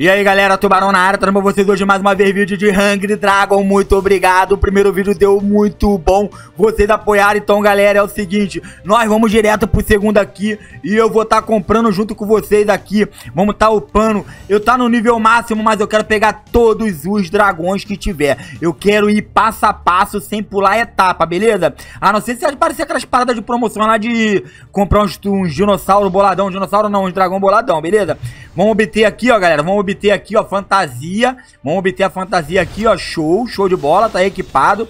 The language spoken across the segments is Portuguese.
E aí galera, Tubarão na área, trazendo pra vocês hoje mais uma vez vídeo de Hungry Dragon, muito obrigado, o primeiro vídeo deu muito bom, vocês apoiaram, então galera, é o seguinte, nós vamos direto pro segundo aqui, e eu vou estar tá comprando junto com vocês aqui, vamos tá upando, eu tá no nível máximo, mas eu quero pegar todos os dragões que tiver, eu quero ir passo a passo, sem pular etapa, beleza? A não ser se aparecer aquelas paradas de promoção lá de comprar uns, uns dinossauro boladão, dinossauro não, uns dragão boladão, beleza? Vamos obter aqui ó galera, vamos obter aqui, ó, fantasia. Vamos obter a fantasia aqui, ó, show, show de bola, tá equipado.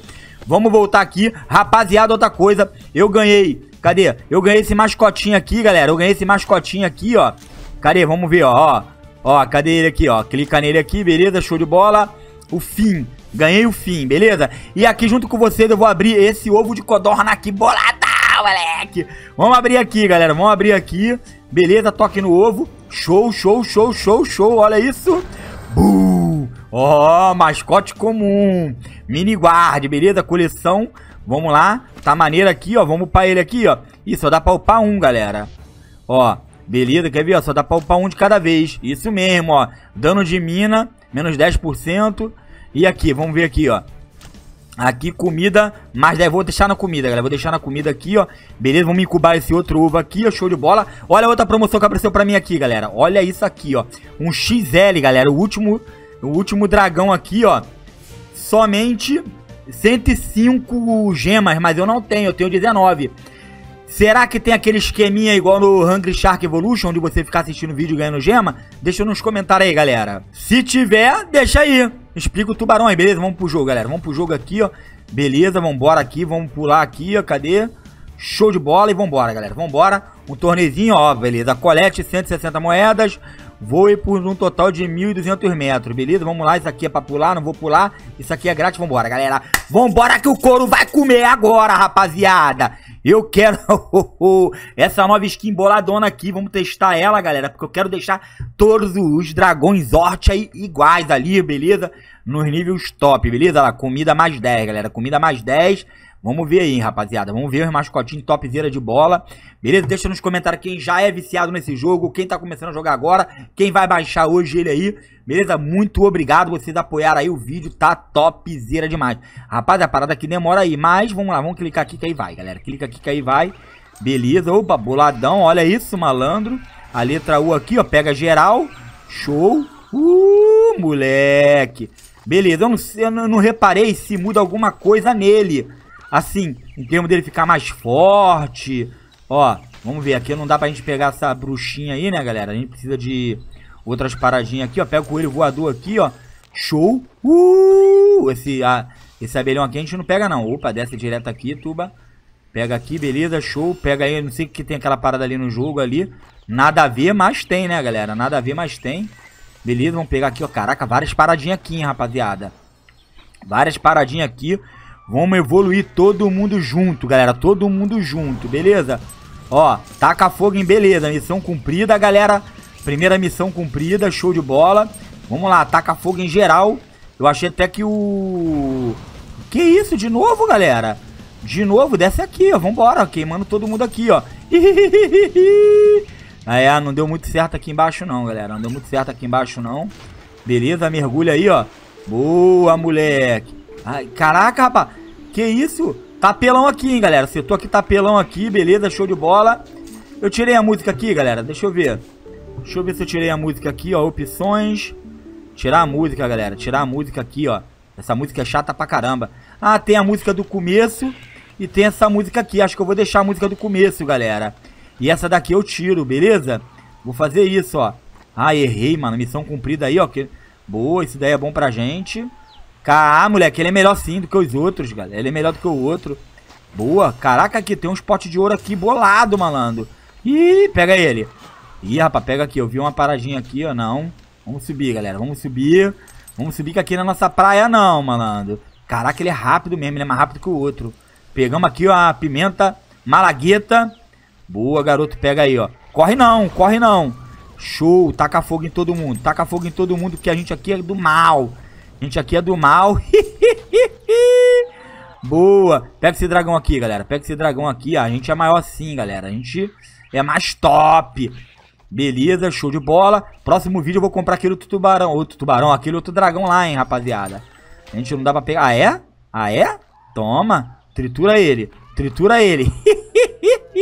Vamos voltar aqui. Rapaziada, outra coisa, eu ganhei, cadê? Eu ganhei esse mascotinho aqui, galera, eu ganhei esse mascotinho aqui, ó. Cadê? Vamos ver, ó, ó, cadê ele aqui, ó. Clica nele aqui, beleza, show de bola. O fim, ganhei o fim, beleza? E aqui junto com vocês eu vou abrir esse ovo de codorna aqui, boladão, moleque. Vamos abrir aqui, galera, vamos abrir aqui. Beleza, toque no ovo. Show, show, show, show, show. Olha isso. Buu! Ó, oh, mascote comum. Mini guard, beleza? Coleção. Vamos lá. Tá maneiro aqui, ó. Vamos upar ele aqui, ó. Ih, só dá pra upar um, galera. Ó, beleza? Quer ver? Ó, só dá pra upar um de cada vez. Isso mesmo, ó. Dano de mina, menos 10%. E aqui, vamos ver aqui, ó. Aqui comida, mas né, vou deixar na comida, galera. Vou deixar na comida aqui, ó. Beleza? Vamos incubar esse outro ovo aqui, ó. Show de bola. Olha outra promoção que apareceu pra mim aqui, galera. Olha isso aqui, ó. Um XL, galera. O último, o último dragão aqui, ó. Somente 105 gemas, mas eu não tenho. Eu tenho 19. Será que tem aquele esqueminha igual no Hungry Shark Evolution, onde você ficar assistindo vídeo ganhando gema? Deixa nos comentários aí, galera. Se tiver, deixa aí. Explica o tubarão aí, beleza? Vamos pro jogo, galera. Vamos pro jogo aqui, ó. Beleza, vambora aqui, vamos pular aqui, ó. Cadê? Show de bola e vambora, galera. Vambora. Um tornezinho, ó, beleza. Colete 160 moedas. Voe por um total de 1.200 metros, beleza? Vamos lá, isso aqui é pra pular, não vou pular. Isso aqui é grátis, vambora, galera. Vambora que o couro vai comer agora, rapaziada. Eu quero oh, oh, oh, essa nova skin boladona aqui. Vamos testar ela, galera, porque eu quero deixar todos os dragões Orte aí iguais ali, beleza? Nos níveis top, beleza? Lá, comida mais 10, galera. Comida mais 10. Vamos ver aí, hein, rapaziada. Vamos ver os mascotinhos topzera de bola. Beleza? Deixa nos comentários quem já é viciado nesse jogo, quem tá começando a jogar agora, quem vai baixar hoje ele aí. Beleza? Muito obrigado vocês apoiaram aí o vídeo, tá topzera demais. Rapaz, a parada aqui demora aí, mas vamos lá, vamos clicar aqui que aí vai, galera. Clica aqui que aí vai. Beleza, opa, boladão, olha isso, malandro. A letra U aqui, ó, pega geral. Show. Uh, moleque. Beleza, eu não, eu não reparei se muda alguma coisa nele. Assim, em termos dele ficar mais forte. Ó, vamos ver. Aqui não dá pra gente pegar essa bruxinha aí, né, galera? A gente precisa de outras paradinhas aqui, ó. Pega o coelho voador aqui, ó. Show. Uh! Esse, a, esse abelhão aqui a gente não pega, não. Opa, desce direto aqui, tuba. Pega aqui, beleza, show. Pega aí, não sei o que tem aquela parada ali no jogo ali. Nada a ver, mas tem, né, galera? Nada a ver, mas tem. Beleza, vamos pegar aqui, ó. Caraca, várias paradinhas aqui, hein, rapaziada. Várias paradinhas aqui. Vamos evoluir todo mundo junto, galera. Todo mundo junto, beleza? Ó, taca fogo em beleza. Missão cumprida, galera. Primeira missão cumprida, show de bola. Vamos lá, taca fogo em geral. Eu achei até que o... Que isso, de novo, galera? De novo, desce aqui, ó. Vambora, queimando todo mundo aqui, ó. Ah, é, não deu muito certo aqui embaixo não, galera. Não deu muito certo aqui embaixo não. Beleza, mergulha aí, ó. Boa, moleque. Ai, caraca, rapaz. Que isso? Tapelão aqui, hein, galera. tô aqui, tapelão aqui, beleza, show de bola. Eu tirei a música aqui, galera, deixa eu ver. Deixa eu ver se eu tirei a música aqui, ó, opções. Tirar a música, galera, tirar a música aqui, ó. Essa música é chata pra caramba. Ah, tem a música do começo e tem essa música aqui. Acho que eu vou deixar a música do começo, galera. E essa daqui eu tiro, beleza? Vou fazer isso, ó. Ah, errei, mano. Missão cumprida aí, ó. Que... Boa, isso daí é bom pra gente. Ah, moleque, ele é melhor sim do que os outros, galera. Ele é melhor do que o outro. Boa. Caraca, aqui tem um spot de ouro aqui bolado, malandro. Ih, pega ele. Ih, rapaz, pega aqui. Eu vi uma paradinha aqui, ó. Não. Vamos subir, galera. Vamos subir. Vamos subir que aqui na é nossa praia não, malandro. Caraca, ele é rápido mesmo. Ele é mais rápido que o outro. Pegamos aqui, ó, a pimenta malagueta. Boa, garoto. Pega aí, ó. Corre não, corre não. Show. Taca fogo em todo mundo. Taca fogo em todo mundo que a gente aqui é do mal. A gente aqui é do mal. Boa. Pega esse dragão aqui, galera. Pega esse dragão aqui. Ó. A gente é maior sim, galera. A gente é mais top. Beleza, show de bola. Próximo vídeo eu vou comprar aquele outro tubarão. Outro tubarão, aquele outro dragão lá, hein, rapaziada. A gente não dá pra pegar. Ah, é? Ah, é? Toma. Tritura ele. Tritura ele.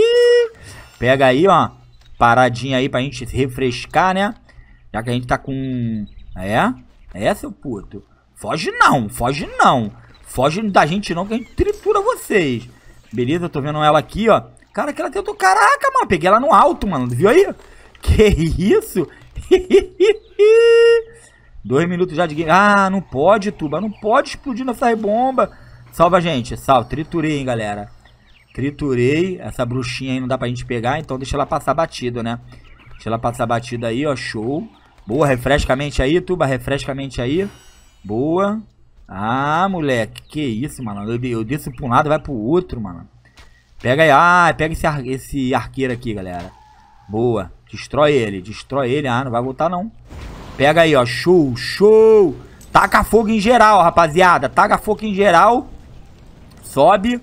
Pega aí, ó. Paradinha aí pra gente refrescar, né? Já que a gente tá com... É? É, seu puto. Foge não, foge não. Foge da gente não, que a gente tritura vocês. Beleza, tô vendo ela aqui, ó. Cara, que ela tentou... Caraca, mano, peguei ela no alto, mano. Viu aí? Que isso? Dois minutos já de game. Ah, não pode, Tuba. Não pode explodir nessa bomba. Salva a gente. Salva. Triturei, hein, galera. Triturei. Essa bruxinha aí não dá pra gente pegar, então deixa ela passar batido, né? Deixa ela passar batida aí, ó. Show. Boa, refrescamente aí, Tuba, refrescamente aí. Boa. Ah, moleque, que isso, mano. Eu, eu desço pra um lado, vai pro outro, mano. Pega aí, ah, pega esse, ar, esse arqueiro aqui, galera. Boa, destrói ele, destrói ele. Ah, não vai voltar não. Pega aí, ó, show, show. Taca fogo em geral, rapaziada. Taca fogo em geral. Sobe.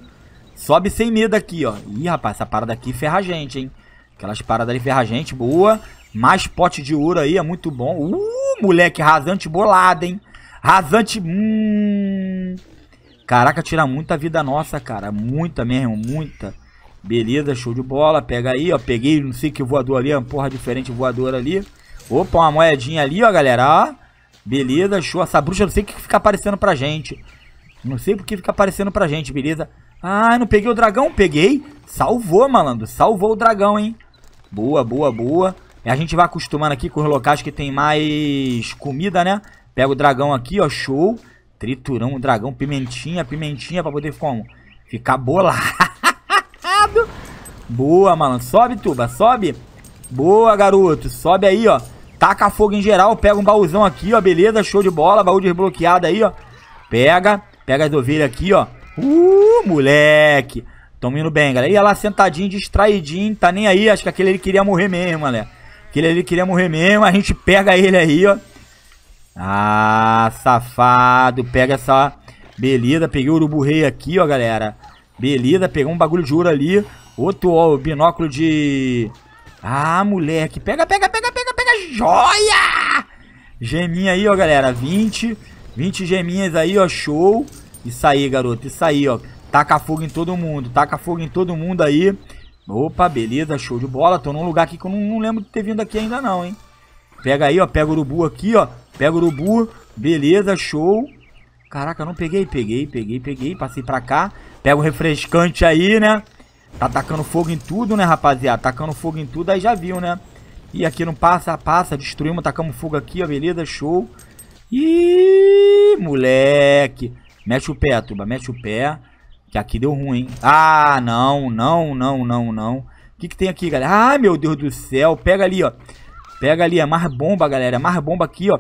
Sobe sem medo aqui, ó. Ih, rapaz, essa parada aqui ferra a gente, hein. Aquelas paradas ali ferra a gente, boa. Mais pote de ouro aí, é muito bom. Uh, moleque, rasante bolado hein? Rasante, hum... Caraca, tira muita vida nossa, cara. Muita mesmo, muita. Beleza, show de bola. Pega aí, ó. Peguei, não sei que voador ali, é uma porra diferente voador ali. Opa, uma moedinha ali, ó, galera. Beleza, show. Essa bruxa, não sei o que fica aparecendo pra gente. Não sei porque fica aparecendo pra gente, beleza? Ah, não peguei o dragão? Peguei. Salvou, malandro. Salvou o dragão, hein? Boa, boa, boa. A gente vai acostumando aqui com os locais que tem mais comida, né? Pega o dragão aqui, ó, show. Triturão, dragão, pimentinha, pimentinha pra poder como? Ficar bolado. Boa, malandro. Sobe, tuba, sobe. Boa, garoto. Sobe aí, ó. Taca fogo em geral. Pega um baúzão aqui, ó. Beleza, show de bola. Baú desbloqueado aí, ó. Pega. Pega as ovelhas aqui, ó. Uh, moleque. Tamo indo bem, galera. E lá sentadinho, distraidinho. Tá nem aí. Acho que aquele ele queria morrer mesmo, galera. Aquele ali queria morrer mesmo. A gente pega ele aí, ó. Ah, safado. Pega essa... Beleza, peguei o urubu rei aqui, ó, galera. Beleza, pegou um bagulho de ouro ali. Outro, ó, binóculo de... Ah, moleque. Pega, pega, pega, pega, pega. Joia! Geminha aí, ó, galera. 20. 20 geminhas aí, ó. Show. Isso aí, garoto. Isso aí, ó. Taca fogo em todo mundo. Taca fogo em todo mundo aí. Opa, beleza, show de bola. Tô num lugar aqui que eu não, não lembro de ter vindo aqui ainda não, hein? Pega aí, ó, pega o urubu aqui, ó. Pega o urubu, beleza, show. Caraca, não peguei, peguei, peguei, peguei. Passei pra cá. Pega o refrescante aí, né? Tá atacando fogo em tudo, né, rapaziada? Atacando fogo em tudo, aí já viu, né? E aqui não passa, passa. Destruímos, tacamos fogo aqui, ó, beleza, show. Ih, moleque. Mexe o pé, tuba, mexe o pé. Que aqui deu ruim. Ah, não, não, não, não, não. O que, que tem aqui, galera? Ah, meu Deus do céu. Pega ali, ó. Pega ali, é mais bomba, galera. É mais bomba aqui, ó.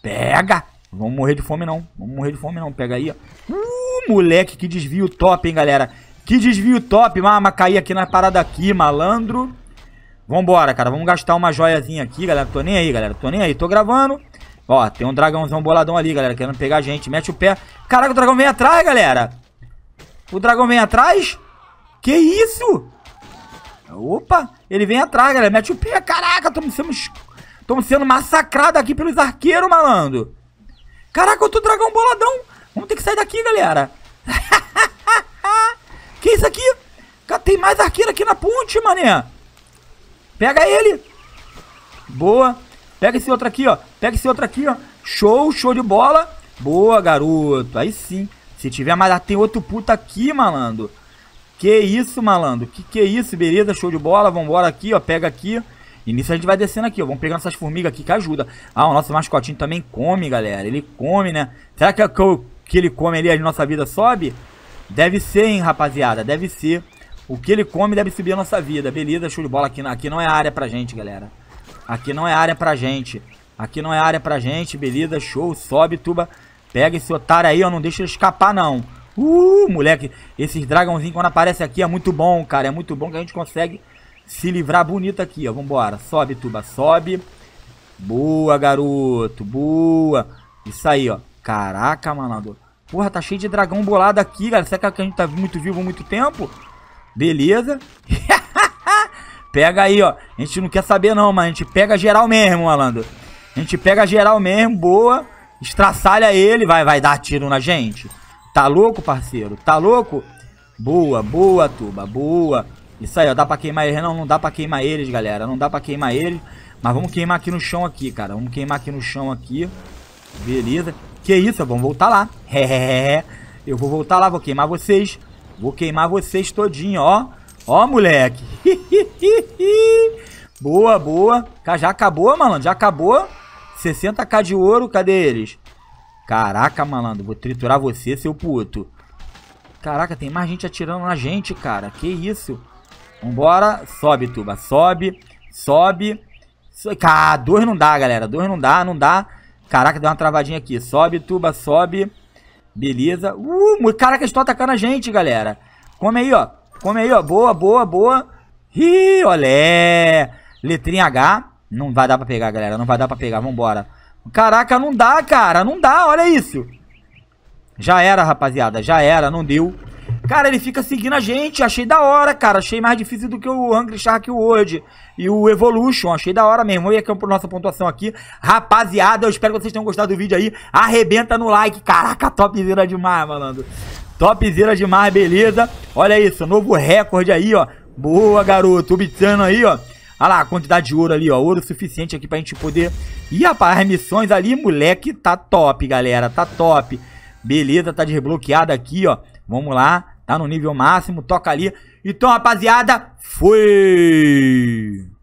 Pega. Vamos morrer de fome, não. Vamos morrer de fome, não. Pega aí, ó. Uh, moleque, que desvio top, hein, galera. Que desvio top. Mama, caí aqui na parada aqui, malandro. Vambora, cara. Vamos gastar uma joiazinha aqui, galera. Tô nem aí, galera. Tô nem aí. Tô gravando. Ó, tem um dragãozão boladão ali, galera, querendo pegar a gente. Mete o pé. Caraca, o dragão vem atrás, galera. O dragão vem atrás? Que isso? Opa, ele vem atrás, galera. Mete o pé. Caraca, estamos sendo, sendo massacrados aqui pelos arqueiros, malandro. Caraca, outro dragão boladão. Vamos ter que sair daqui, galera. que isso aqui? Tem mais arqueiro aqui na ponte, mané. Pega ele. Boa. Pega esse outro aqui, ó. Pega esse outro aqui, ó. Show, show de bola. Boa, garoto. Aí sim. Se tiver mais... Ah, tem outro puta aqui, malandro. Que isso, malandro. Que que é isso, beleza? Show de bola. Vambora aqui, ó. Pega aqui. E nisso a gente vai descendo aqui, ó. Vamos pegando essas formigas aqui que ajuda. Ah, o nosso mascotinho também come, galera. Ele come, né? Será que, é que, que ele come ali a nossa vida sobe? Deve ser, hein, rapaziada. Deve ser. O que ele come deve subir a nossa vida. Beleza, show de bola. Aqui, aqui não é área pra gente, galera. Aqui não é área pra gente. Aqui não é área pra gente. Beleza, show. Sobe, tuba. Pega esse otário aí, ó. Não deixa ele escapar, não. Uh, moleque. Esses dragãozinhos, quando aparece aqui, é muito bom, cara. É muito bom que a gente consegue se livrar bonito aqui, ó. Vambora. Sobe, tuba. Sobe. Boa, garoto. Boa. Isso aí, ó. Caraca, malandro. Porra, tá cheio de dragão bolado aqui, galera. Será que é a gente tá muito vivo há muito tempo? Beleza. pega aí, ó. A gente não quer saber não, mas a gente pega geral mesmo, malandro. A gente pega geral mesmo. Boa. Estraçalha ele, vai, vai dar tiro na gente. Tá louco, parceiro? Tá louco? Boa, boa, Tuba, boa. Isso aí, ó, dá pra queimar ele. Não, não dá pra queimar eles, galera. Não dá pra queimar eles. Mas vamos queimar aqui no chão aqui, cara. Vamos queimar aqui no chão aqui. Beleza. Que isso, vamos voltar lá. É, eu vou voltar lá, vou queimar vocês. Vou queimar vocês todinho, ó. Ó, moleque. boa, boa. Já acabou, malandro, já acabou. 60k de ouro, cadê eles? Caraca, malandro, vou triturar você, seu puto. Caraca, tem mais gente atirando na gente, cara. Que isso? Vambora. Sobe, tuba. Sobe. Sobe. So... Ah, dois não dá, galera. Dois não dá, não dá. Caraca, deu uma travadinha aqui. Sobe, tuba. Sobe. Beleza. Uh, caraca, eles estão atacando a gente, galera. Come aí, ó. Come aí, ó. Boa, boa, boa. Ih, olé. Letrinha H. Não vai dar pra pegar, galera. Não vai dar pra pegar. Vambora. Caraca, não dá, cara. Não dá, olha isso. Já era, rapaziada. Já era, não deu. Cara, ele fica seguindo a gente. Achei da hora, cara. Achei mais difícil do que o Hungry Shark World e o Evolution. Achei da hora mesmo. E aqui é a nossa pontuação aqui. Rapaziada, eu espero que vocês tenham gostado do vídeo aí. Arrebenta no like. Caraca, topzera demais, malandro. Topzera demais, beleza? Olha isso, novo recorde aí, ó. Boa, garoto. O aí, ó. Olha lá a quantidade de ouro ali, ó. Ouro suficiente aqui pra gente poder... ir rapaz, as missões ali, moleque, tá top, galera. Tá top. Beleza, tá desbloqueado aqui, ó. Vamos lá. Tá no nível máximo, toca ali. Então, rapaziada, foi!